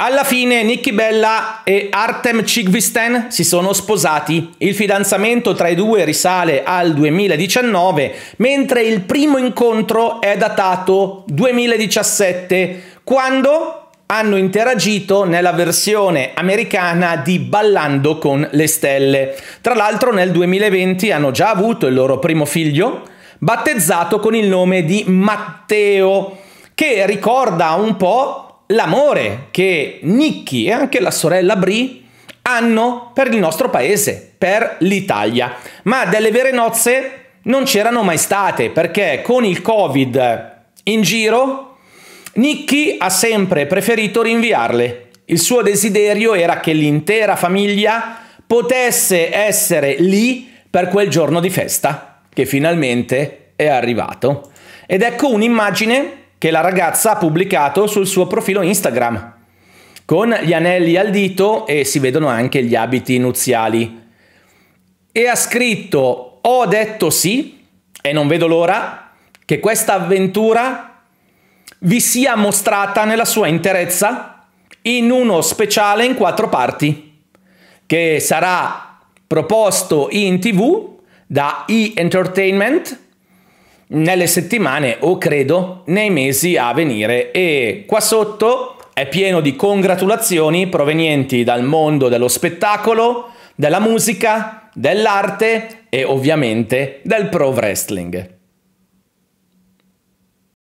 Alla fine Nicky Bella e Artem Chigvisten si sono sposati. Il fidanzamento tra i due risale al 2019, mentre il primo incontro è datato 2017, quando hanno interagito nella versione americana di Ballando con le stelle. Tra l'altro nel 2020 hanno già avuto il loro primo figlio, battezzato con il nome di Matteo, che ricorda un po' l'amore che Nicky e anche la sorella Brie hanno per il nostro paese, per l'Italia. Ma delle vere nozze non c'erano mai state perché con il Covid in giro Nicky ha sempre preferito rinviarle. Il suo desiderio era che l'intera famiglia potesse essere lì per quel giorno di festa che finalmente è arrivato. Ed ecco un'immagine che la ragazza ha pubblicato sul suo profilo Instagram, con gli anelli al dito e si vedono anche gli abiti nuziali. E ha scritto, ho detto sì, e non vedo l'ora, che questa avventura vi sia mostrata nella sua interezza in uno speciale in quattro parti, che sarà proposto in tv da E! Entertainment nelle settimane o credo nei mesi a venire e qua sotto è pieno di congratulazioni provenienti dal mondo dello spettacolo, della musica, dell'arte e ovviamente del pro wrestling.